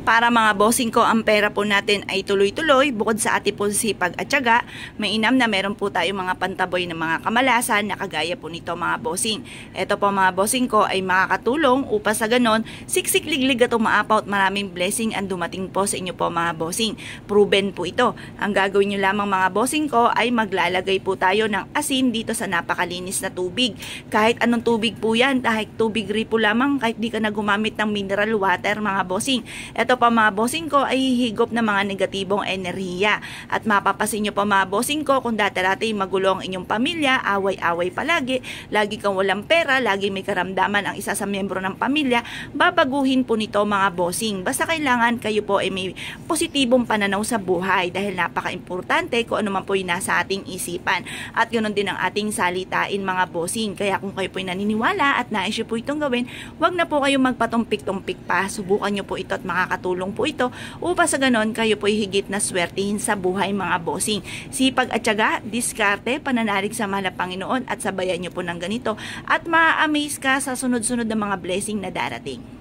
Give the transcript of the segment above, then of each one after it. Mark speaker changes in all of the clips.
Speaker 1: Para mga bossing ko, ang pera po natin ay tuloy-tuloy. Bukod sa ati po sipag at syaga, may inam na meron po tayo mga pantaboy ng mga kamalasan na kagaya po nito mga bossing. Ito po mga bossing ko ay makakatulong upa sa ganon, siksikliglig at umaapaw at maraming blessing ang dumating po sa inyo po mga bossing. Proven po ito. Ang gagawin nyo lamang mga bossing ko ay maglalagay po tayo ng asin dito sa napakalinis na tubig. Kahit anong tubig po yan, kahit tubig ripo lamang, kahit di ka na gumamit ng mineral water mga bossing. Ito ito pa mga bossing ko ay higop ng mga negatibong enerhiya. At mapapasin nyo pa mga bossing ko kung dati-dati ang inyong pamilya, away-away palagi, lagi kang walang pera, lagi may karamdaman ang isa sa miyembro ng pamilya, babaguhin po nito mga bossing. Basta kailangan kayo po ay eh, may positibong pananaw sa buhay dahil napaka-importante kung ano man po yung nasa ating isipan. At ganoon din ang ating salitain mga bossing. Kaya kung kayo po ay naniniwala at nais nyo po itong gawin, wag na po kayong magpatumpik-tumpik pa. Subukan nyo po ito at makakatulong Nakakatulong po ito upa sa ganon kayo po higit na swertihin sa buhay mga bossing. Sipag at syaga, diskarte, pananalig sa mahal Panginoon at sabayan nyo po ng ganito at ma-amaze ka sa sunod-sunod na mga blessing na darating.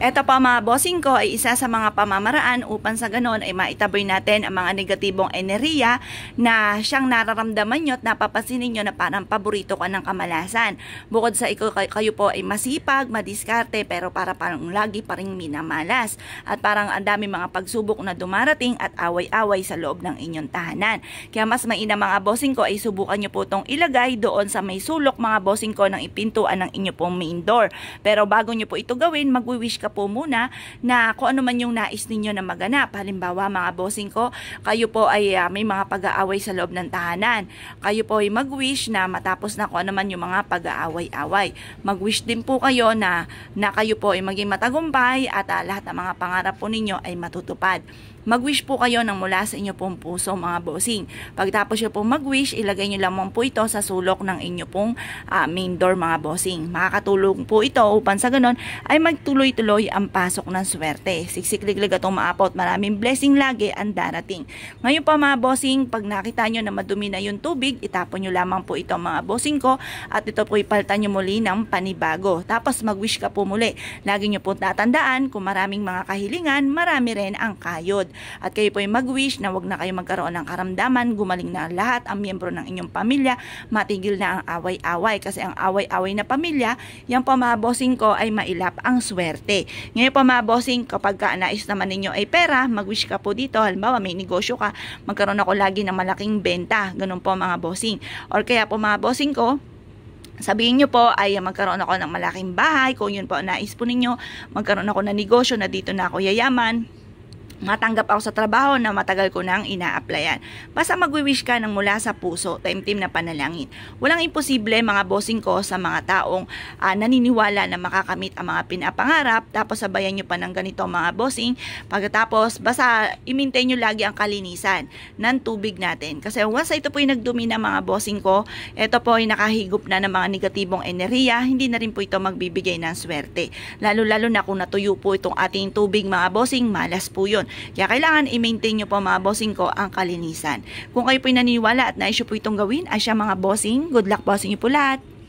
Speaker 1: Ito pa mga bossing ko ay isa sa mga pamamaraan upang sa ganon ay maitaboy natin ang mga negatibong enerhiya na siyang nararamdaman nyo at napapasinin nyo na parang paborito ka ng kamalasan. Bukod sa ikaw, kayo po ay masipag, madiskarte pero para parang lagi pa rin minamalas at parang ang dami mga pagsubok na dumarating at away-away sa loob ng inyong tahanan. Kaya mas maina mga bossing ko ay subukan nyo po itong ilagay doon sa may sulok mga bossing ko ng ipintuan ng inyo pong main door. Pero bago nyo po ito gawin, magwi-wish ka po muna na kung ano man yung nais ninyo na maganap. Halimbawa mga bossing ko, kayo po ay uh, may mga pag-aaway sa loob ng tahanan. Kayo po ay mag-wish na matapos na kung ano man yung mga pag-aaway-away. Mag-wish din po kayo na, na kayo po ay maging matagumpay at uh, lahat ng mga pangarap po ninyo ay matutupad. Mag-wish po kayo ng mula sa inyo pong puso mga bossing. Pagtapos nyo pong mag-wish, ilagay nyo lamang po ito sa sulok ng inyo pong uh, main door mga bossing. Makakatulong po ito upang sa ganon ay magtuloy-tuloy ang pasok ng swerte. Siksikliglig at umaapot. Maraming blessing lagi ang darating. Ngayon pa mga bossing, pag nakita nyo na madumi na yung tubig, itapon nyo lamang po ito mga bossing ko at ito po ipalitan nyo muli ng panibago. Tapos mag-wish ka po muli. Lagi nyo po tatandaan kung maraming mga kahilingan, marami rin ang kayod. At kayo po ay mag-wish na wag na kayo magkaroon ng karamdaman, gumaling na lahat, ang miyembro ng inyong pamilya, matigil na ang away-away. Kasi ang away-away na pamilya, yung pamabosing ko ay mailap ang swerte. Ngayon pamabosing, kapag ka nais naman ninyo ay pera, mag-wish ka po dito. Halimbawa, may negosyo ka, magkaroon ako lagi ng malaking benta. Ganun po mga bossing. Or kaya po mga bossing ko, sabihin nyo po ay magkaroon ako ng malaking bahay kung yun po nais po ninyo magkaroon ako ng negosyo na dito na ako yayaman matanggap ako sa trabaho na matagal ko nang ina-applyan. Basta magwi-wish ka ng mula sa puso, taimtim na panalangin. Walang imposible mga bossing ko sa mga taong uh, naniniwala na makakamit ang mga pinapangarap, tapos sabayan nyo pa ng ganito mga bossing. Pagkatapos, basta i-maintain nyo lagi ang kalinisan ng tubig natin. Kasi once ito po yung nagdumi na mga bossing ko, ito po ay nakahigop na ng mga negatibong enerhiya, hindi na rin po ito magbibigay ng swerte. Lalo-lalo na kung natuyo po itong ating tubig mga bossing, malas po yun. Kaya kailangan i-maintain nyo po mga bossing ko ang kalinisan. Kung kayo po naniniwala at naisyo po itong gawin, ay siya mga bossing, good luck bossing nyo po lahat.